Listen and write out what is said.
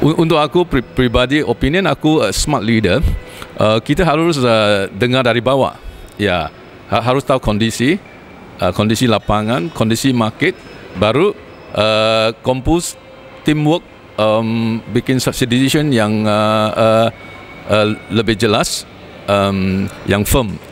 untuk aku pribadi opinion aku uh, smart leader uh, kita harus uh, dengar dari bawah ya ha- harus tahu kondisi uh, kondisi lapangan kondisi market baru kompos uh, teamwork um, bikin decision yang uh, uh, uh, lebih jelas um, yang firm